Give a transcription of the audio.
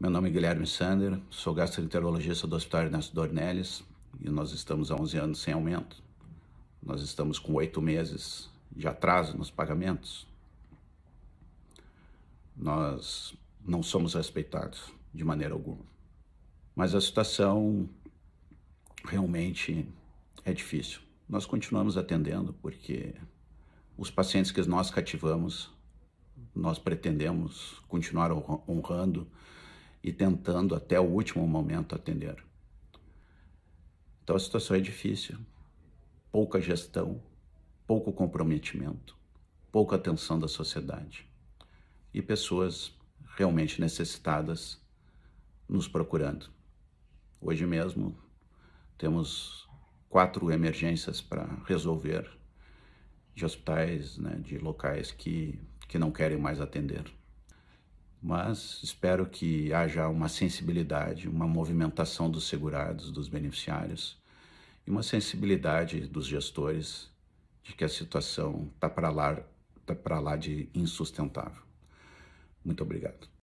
Meu nome é Guilherme Sander, sou gastroenterologista do Hospital Ernesto Dornelles e nós estamos há 11 anos sem aumento. Nós estamos com oito meses de atraso nos pagamentos. Nós não somos respeitados de maneira alguma. Mas a situação realmente é difícil. Nós continuamos atendendo porque os pacientes que nós cativamos, nós pretendemos continuar honrando e tentando até o último momento atender. Então a situação é difícil. Pouca gestão, pouco comprometimento, pouca atenção da sociedade e pessoas realmente necessitadas nos procurando. Hoje mesmo temos quatro emergências para resolver de hospitais, né, de locais que, que não querem mais atender mas espero que haja uma sensibilidade, uma movimentação dos segurados, dos beneficiários e uma sensibilidade dos gestores de que a situação está para lá, tá, tá lá de insustentável. Muito obrigado.